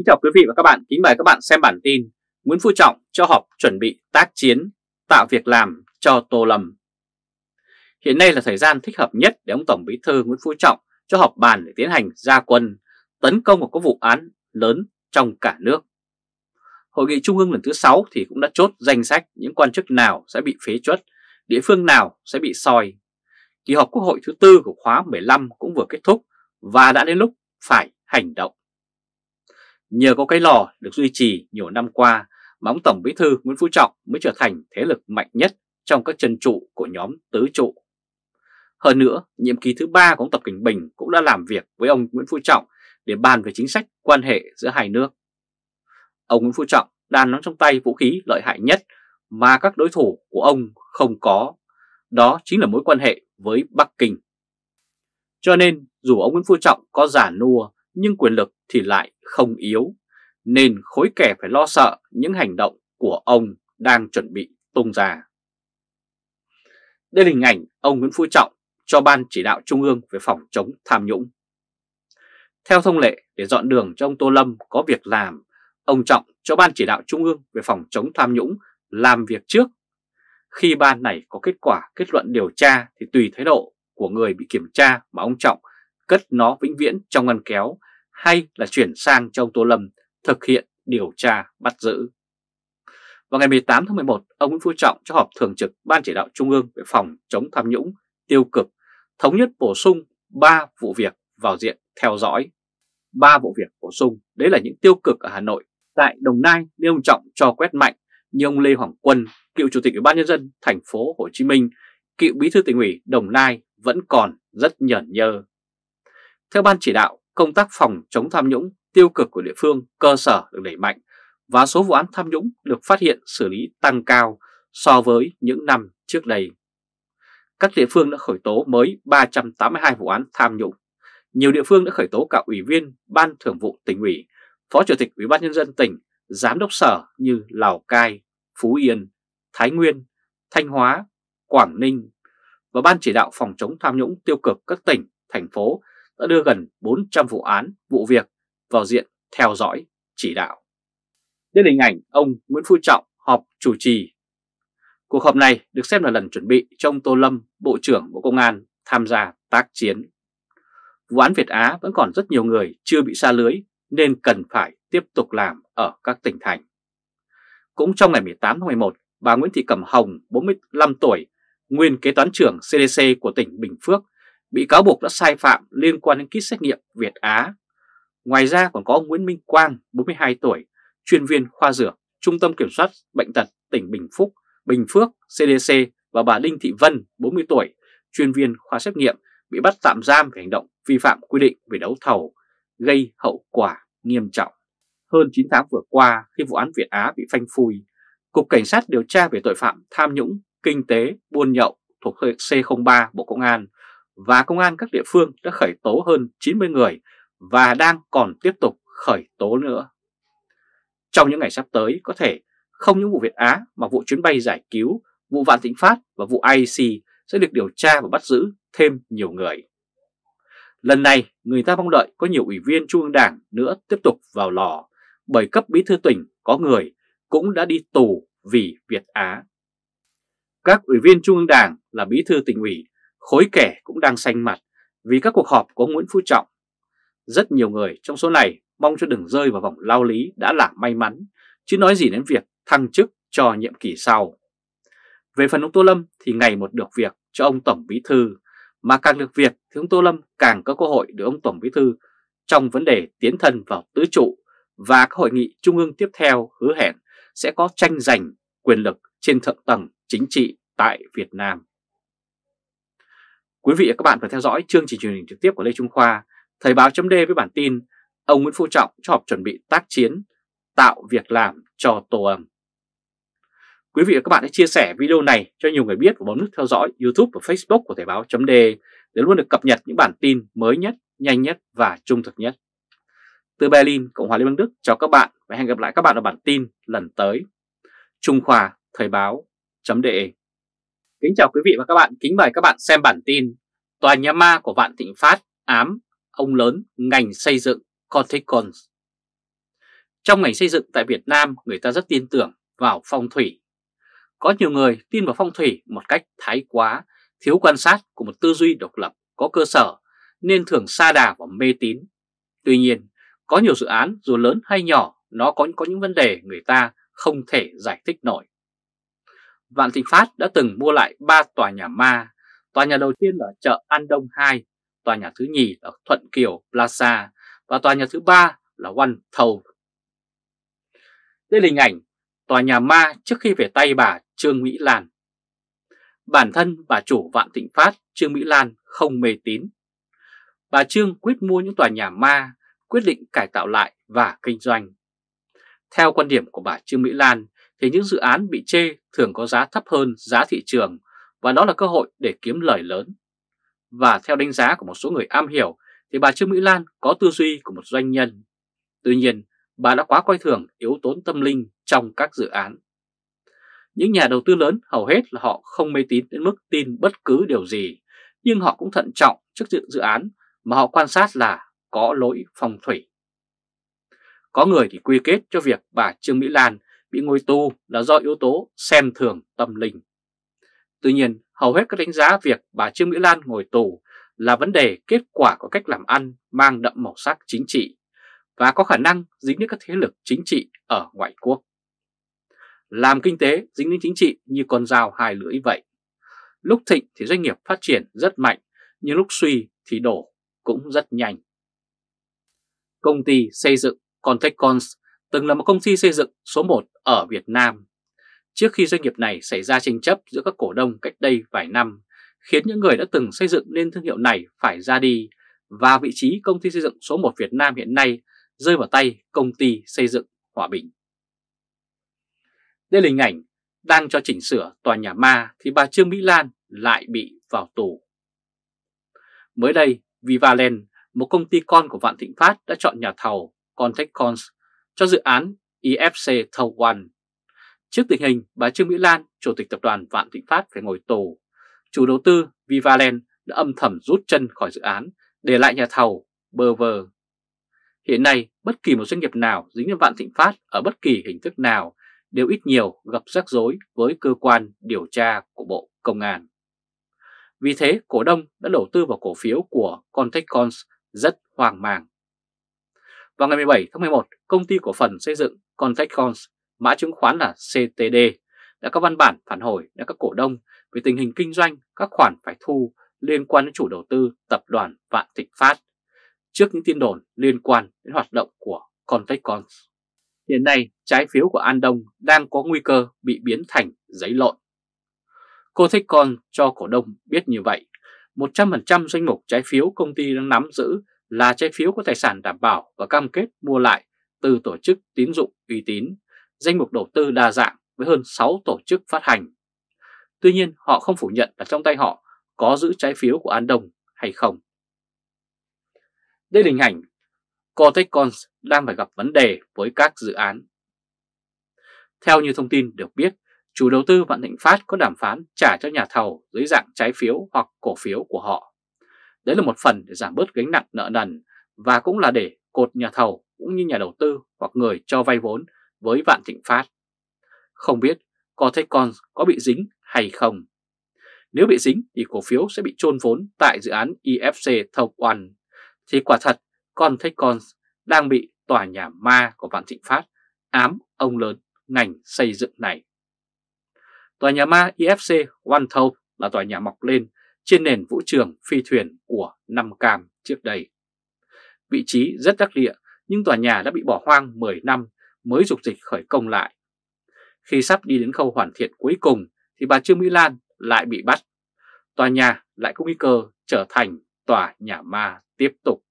Kính chào quý vị và các bạn, kính mời các bạn xem bản tin Nguyễn Phú Trọng cho họp chuẩn bị tác chiến, tạo việc làm cho Tô Lâm. Hiện nay là thời gian thích hợp nhất để ông Tổng Bí thư Nguyễn Phú Trọng cho họp bàn để tiến hành ra quân, tấn công một các vụ án lớn trong cả nước. Hội nghị Trung ương lần thứ 6 thì cũng đã chốt danh sách những quan chức nào sẽ bị phế chuất, địa phương nào sẽ bị soi. Kỳ họp Quốc hội thứ tư của khóa 15 cũng vừa kết thúc và đã đến lúc phải hành động. Nhờ có cái lò được duy trì nhiều năm qua mà ông Tổng Bí Thư Nguyễn Phú Trọng mới trở thành thế lực mạnh nhất trong các chân trụ của nhóm tứ trụ. Hơn nữa, nhiệm kỳ thứ ba của ông Tập Cảnh Bình cũng đã làm việc với ông Nguyễn Phú Trọng để bàn về chính sách quan hệ giữa hai nước. Ông Nguyễn Phú Trọng đang nắm trong tay vũ khí lợi hại nhất mà các đối thủ của ông không có, đó chính là mối quan hệ với Bắc Kinh. Cho nên, dù ông Nguyễn Phú Trọng có giả nua, nhưng quyền lực thì lại không yếu, nên khối kẻ phải lo sợ những hành động của ông đang chuẩn bị tung ra. Đây là hình ảnh ông Nguyễn Phú Trọng cho Ban Chỉ đạo Trung ương về phòng chống tham nhũng. Theo thông lệ, để dọn đường cho ông Tô Lâm có việc làm, ông Trọng cho Ban Chỉ đạo Trung ương về phòng chống tham nhũng làm việc trước. Khi ban này có kết quả kết luận điều tra thì tùy thái độ của người bị kiểm tra mà ông Trọng cất nó vĩnh viễn trong ngăn kéo hay là chuyển sang cho ông Tô Lâm thực hiện điều tra bắt giữ. Vào ngày 18 tháng 11, ông Nguyễn Phú Trọng cho họp thường trực Ban chỉ đạo Trung ương về phòng chống tham nhũng tiêu cực, thống nhất bổ sung 3 vụ việc vào diện theo dõi. 3 vụ việc bổ sung, đấy là những tiêu cực ở Hà Nội. Tại Đồng Nai, nên ông Trọng cho quét mạnh như ông Lê Hoàng Quân, cựu chủ tịch Ủy ban nhân dân thành phố Hồ Chí Minh, cựu bí thư tỉnh ủy Đồng Nai vẫn còn rất nhởn nhơ. Theo ban chỉ đạo, công tác phòng chống tham nhũng tiêu cực của địa phương cơ sở được đẩy mạnh và số vụ án tham nhũng được phát hiện xử lý tăng cao so với những năm trước đây. Các địa phương đã khởi tố mới 382 vụ án tham nhũng. Nhiều địa phương đã khởi tố cả ủy viên Ban Thường vụ tỉnh ủy, Phó Chủ tịch Ủy ban Nhân dân tỉnh, Giám đốc sở như Lào Cai, Phú Yên, Thái Nguyên, Thanh Hóa, Quảng Ninh và Ban chỉ đạo phòng chống tham nhũng tiêu cực các tỉnh, thành phố đã đưa gần 400 vụ án, vụ việc vào diện theo dõi, chỉ đạo. Đây là hình ảnh ông Nguyễn Phú Trọng họp chủ trì. Cuộc họp này được xem là lần chuẩn bị cho ông Tô Lâm, Bộ trưởng Bộ Công an tham gia tác chiến. Vụ án Việt Á vẫn còn rất nhiều người chưa bị xa lưới nên cần phải tiếp tục làm ở các tỉnh thành. Cũng trong ngày 18 tháng 11, bà Nguyễn Thị Cẩm Hồng, 45 tuổi, nguyên kế toán trưởng CDC của tỉnh Bình Phước bị cáo buộc đã sai phạm liên quan đến kit xét nghiệm Việt Á. Ngoài ra còn có ông Nguyễn Minh Quang, 42 tuổi, chuyên viên khoa dược, Trung tâm Kiểm soát Bệnh tật tỉnh Bình Phúc, Bình Phước, CDC và bà Đinh Thị Vân, 40 tuổi, chuyên viên khoa xét nghiệm, bị bắt tạm giam về hành động vi phạm quy định về đấu thầu, gây hậu quả nghiêm trọng. Hơn 9 tháng vừa qua, khi vụ án Việt Á bị phanh phui, Cục Cảnh sát điều tra về tội phạm tham nhũng, kinh tế, buôn nhậu thuộc C03 Bộ Công an và công an các địa phương đã khởi tố hơn 90 người và đang còn tiếp tục khởi tố nữa. Trong những ngày sắp tới, có thể không những vụ Việt Á mà vụ chuyến bay giải cứu, vụ Vạn Thịnh Phát và vụ IEC sẽ được điều tra và bắt giữ thêm nhiều người. Lần này, người ta mong đợi có nhiều ủy viên Trung ương Đảng nữa tiếp tục vào lò, bởi cấp bí thư tỉnh có người cũng đã đi tù vì Việt Á. Các ủy viên Trung ương Đảng là bí thư tỉnh ủy Khối kẻ cũng đang xanh mặt vì các cuộc họp của Nguyễn Phú Trọng. Rất nhiều người trong số này mong cho đừng rơi vào vòng lao lý đã là may mắn, chứ nói gì đến việc thăng chức cho nhiệm kỳ sau. Về phần ông Tô Lâm thì ngày một được việc cho ông Tổng Bí Thư, mà càng được việc thì ông Tô Lâm càng có cơ hội được ông Tổng Bí Thư trong vấn đề tiến thân vào tứ trụ và các hội nghị trung ương tiếp theo hứa hẹn sẽ có tranh giành quyền lực trên thượng tầng chính trị tại Việt Nam. Quý vị và các bạn vừa theo dõi chương trình truyền hình trực tiếp của Lê Trung Khoa, Thời báo chấm với bản tin Ông Nguyễn Phú Trọng cho họp chuẩn bị tác chiến, tạo việc làm cho tổ ẩm. Quý vị và các bạn hãy chia sẻ video này cho nhiều người biết và bấm nút theo dõi YouTube và Facebook của Thời báo chấm để luôn được cập nhật những bản tin mới nhất, nhanh nhất và trung thực nhất. Từ Berlin, Cộng hòa Liên bang Đức chào các bạn và hẹn gặp lại các bạn ở bản tin lần tới. Trung Khoa Thời báo chấm Kính chào quý vị và các bạn, kính mời các bạn xem bản tin Tòa nhà ma của Vạn Thịnh Phát ám ông lớn ngành xây dựng Corticons. Trong ngành xây dựng tại Việt Nam, người ta rất tin tưởng vào phong thủy. Có nhiều người tin vào phong thủy một cách thái quá, thiếu quan sát của một tư duy độc lập có cơ sở nên thường xa đà và mê tín. Tuy nhiên, có nhiều dự án dù lớn hay nhỏ nó có, có những vấn đề người ta không thể giải thích nổi. Vạn Thịnh Phát đã từng mua lại 3 tòa nhà ma. Tòa nhà đầu tiên là chợ An Đông 2, tòa nhà thứ nhì là Thuận Kiều Plaza và tòa nhà thứ ba là One Thầu. Đây là hình ảnh tòa nhà ma trước khi về tay bà Trương Mỹ Lan. Bản thân bà chủ Vạn Thịnh Phát Trương Mỹ Lan không mê tín. Bà Trương quyết mua những tòa nhà ma, quyết định cải tạo lại và kinh doanh. Theo quan điểm của bà Trương Mỹ Lan thì những dự án bị chê thường có giá thấp hơn giá thị trường và đó là cơ hội để kiếm lời lớn. Và theo đánh giá của một số người am hiểu thì bà Trương Mỹ Lan có tư duy của một doanh nhân. Tuy nhiên, bà đã quá coi thường yếu tố tâm linh trong các dự án. Những nhà đầu tư lớn hầu hết là họ không mê tín đến mức tin bất cứ điều gì, nhưng họ cũng thận trọng trước dự, dự án mà họ quan sát là có lỗi phong thủy. Có người thì quy kết cho việc bà Trương Mỹ Lan bị ngồi tù là do yếu tố xem thường tâm linh. Tuy nhiên, hầu hết các đánh giá việc bà Trương Mỹ Lan ngồi tù là vấn đề kết quả của cách làm ăn mang đậm màu sắc chính trị và có khả năng dính đến các thế lực chính trị ở ngoại quốc. Làm kinh tế dính đến chính trị như con dao hai lưỡi vậy. Lúc thịnh thì doanh nghiệp phát triển rất mạnh, nhưng lúc suy thì đổ cũng rất nhanh. Công ty xây dựng Contech Cons từng là một công ty xây dựng số 1 ở Việt Nam. Trước khi doanh nghiệp này xảy ra tranh chấp giữa các cổ đông cách đây vài năm, khiến những người đã từng xây dựng nên thương hiệu này phải ra đi và vị trí công ty xây dựng số 1 Việt Nam hiện nay rơi vào tay công ty xây dựng Hòa Bình. Đây là hình ảnh đang cho chỉnh sửa tòa nhà ma thì bà Trương Mỹ Lan lại bị vào tù. Mới đây, Vivaland, một công ty con của Vạn Thịnh Phát đã chọn nhà thầu Contech Cons cho dự án IFC e Thầu One. Trước tình hình, bà Trương Mỹ Lan, Chủ tịch Tập đoàn Vạn Thịnh Phát phải ngồi tù. Chủ đầu tư vivalen đã âm thầm rút chân khỏi dự án, để lại nhà thầu bơ vơ. Hiện nay, bất kỳ một doanh nghiệp nào dính đến Vạn Thịnh Phát ở bất kỳ hình thức nào đều ít nhiều gặp rắc rối với cơ quan điều tra của Bộ Công an. Vì thế, cổ đông đã đầu tư vào cổ phiếu của contech cons rất hoang mang. Vào ngày 17 tháng 11, công ty cổ phần xây dựng Contechcons, mã chứng khoán là CTD, đã có văn bản phản hồi đến các cổ đông về tình hình kinh doanh, các khoản phải thu liên quan đến chủ đầu tư tập đoàn Vạn Thịnh Phát trước những tin đồn liên quan đến hoạt động của Contechcons. Hiện nay, trái phiếu của An Đông đang có nguy cơ bị biến thành giấy lộn. Cô Thích Con cho cổ đông biết như vậy, 100% danh mục trái phiếu công ty đang nắm giữ là trái phiếu có tài sản đảm bảo và cam kết mua lại từ tổ chức tín dụng uy tín, danh mục đầu tư đa dạng với hơn 6 tổ chức phát hành. Tuy nhiên, họ không phủ nhận là trong tay họ có giữ trái phiếu của An Đông hay không. Đây là hình ảnh Cortecons đang phải gặp vấn đề với các dự án. Theo như thông tin được biết, chủ đầu tư Vạn Thịnh Phát có đàm phán trả cho nhà thầu dưới dạng trái phiếu hoặc cổ phiếu của họ. Đấy là một phần để giảm bớt gánh nặng nợ nần và cũng là để cột nhà thầu cũng như nhà đầu tư hoặc người cho vay vốn với Vạn Thịnh Phát. Không biết có thấy con có bị dính hay không? Nếu bị dính thì cổ phiếu sẽ bị chôn vốn tại dự án IFC Thâu Quan. Thì quả thật con thấy con đang bị tòa nhà ma của Vạn Thịnh Phát ám ông lớn ngành xây dựng này. Tòa nhà ma IFC One Thâu là tòa nhà mọc lên trên nền vũ trường phi thuyền của năm Cam trước đây. Vị trí rất đắc địa nhưng tòa nhà đã bị bỏ hoang 10 năm mới dục dịch khởi công lại. Khi sắp đi đến khâu hoàn thiện cuối cùng thì bà Trương Mỹ Lan lại bị bắt. Tòa nhà lại có nguy cơ trở thành tòa nhà ma tiếp tục.